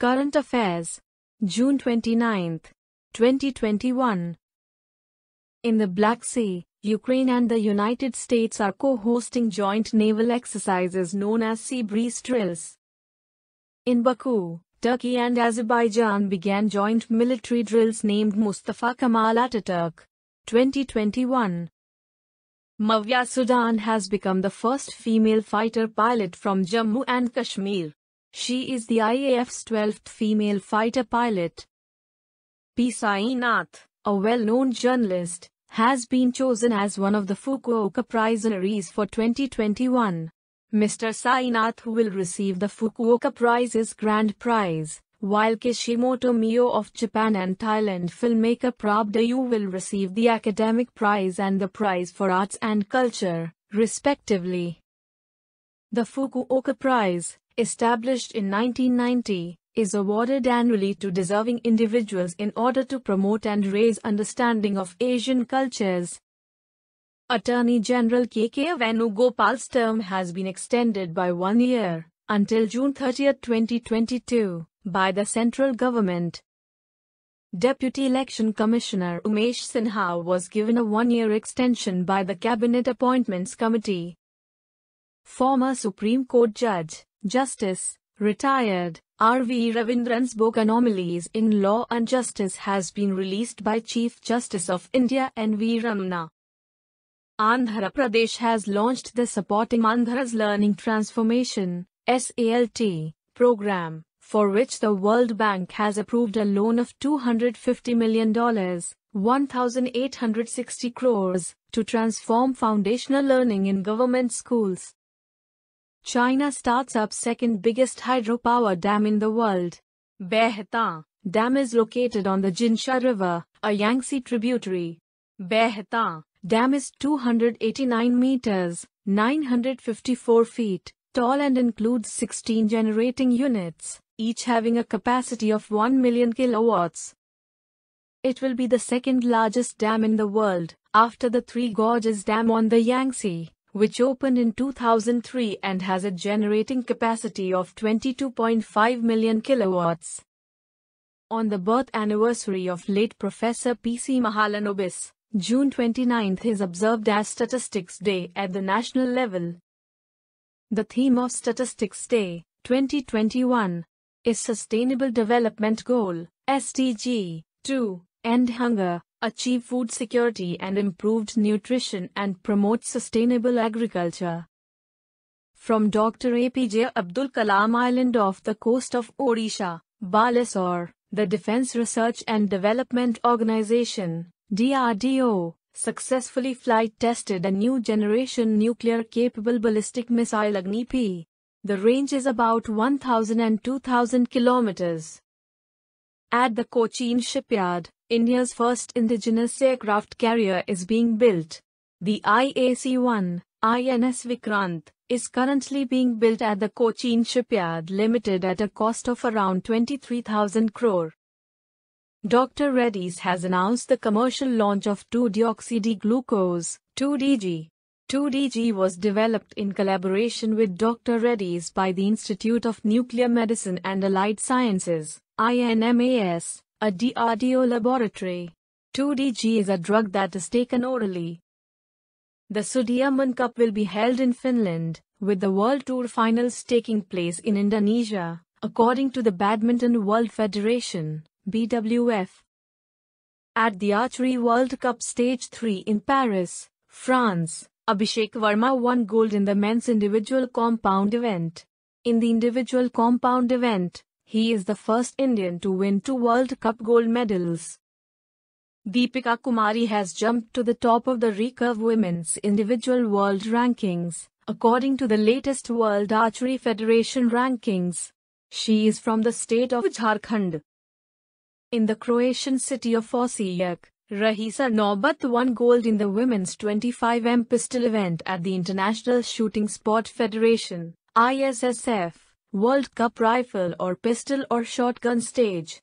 Current Affairs, June 29, 2021. In the Black Sea, Ukraine and the United States are co-hosting joint naval exercises known as Sea Breeze drills. In Baku, Turkey and Azerbaijan began joint military drills named Mustafa Kemal Ataturk 2021. Mavya Sudan has become the first female fighter pilot from Jammu and Kashmir. She is the IAF's 12th female fighter pilot. P. Sainath, a well-known journalist, has been chosen as one of the Fukuoka Prize honorees for 2021. Mr. Sainath will receive the Fukuoka Prize's Grand Prize, while Kishimoto Mio of Japan and Thailand filmmaker Prabdayu will receive the Academic Prize and the Prize for Arts and Culture, respectively. The Fukuoka Prize, established in 1990, is awarded annually to deserving individuals in order to promote and raise understanding of Asian cultures. Attorney General K.K. Venugopal's term has been extended by one year, until June 30, 2022, by the central government. Deputy Election Commissioner Umesh Sinha was given a one-year extension by the Cabinet Appointments Committee. Former Supreme Court Judge, Justice, retired, R.V. Ravindran's book anomalies in law and justice has been released by Chief Justice of India N.V. Ramana. Andhra Pradesh has launched the Supporting Andhra's Learning Transformation SALT, program, for which the World Bank has approved a loan of $250 million, 1,860 crores, to transform foundational learning in government schools. China starts up second biggest hydropower dam in the world. Behta Dam is located on the Jinsha River, a Yangtze tributary. Behta Dam is 289 meters, 954 feet, tall and includes 16 generating units, each having a capacity of 1 million kilowatts. It will be the second largest dam in the world, after the Three Gorges Dam on the Yangtze which opened in 2003 and has a generating capacity of 22.5 million kilowatts. On the birth anniversary of late Professor P.C. Mahalanobis, June 29 is observed as Statistics Day at the national level. The theme of Statistics Day 2021 is Sustainable Development Goal SDG 2 End Hunger achieve food security and improved nutrition and promote sustainable agriculture. From Dr. APJ Abdul Kalam Island off the coast of Odisha, Balasore, the Defense Research and Development Organization, DRDO, successfully flight tested a new generation nuclear capable ballistic missile Agni P. The range is about 1,000 and 2,000 kilometers. At the Cochin shipyard, India's first indigenous aircraft carrier is being built. The IAC-1, INS Vikrant, is currently being built at the Cochin Shipyard Limited at a cost of around 23,000 crore. Dr. Reddy's has announced the commercial launch of 2-deoxy-D-glucose, 2DG. 2DG was developed in collaboration with Dr. Reddy's by the Institute of Nuclear Medicine and Allied Sciences, INMAS, a DRDO laboratory. 2DG is a drug that is taken orally. The Sudirman Cup will be held in Finland, with the World Tour finals taking place in Indonesia, according to the Badminton World Federation, BWF. At the Archery World Cup Stage 3 in Paris, France, Abhishek Verma won gold in the men's individual compound event. In the individual compound event, he is the first Indian to win two World Cup gold medals. Deepika Kumari has jumped to the top of the recurve women's individual world rankings, according to the latest World Archery Federation rankings. She is from the state of Jharkhand. In the Croatian city of Osijek, Rahisa Nobat won gold in the women's 25m pistol event at the International Shooting Sport Federation, ISSF. World Cup rifle or pistol or shotgun stage.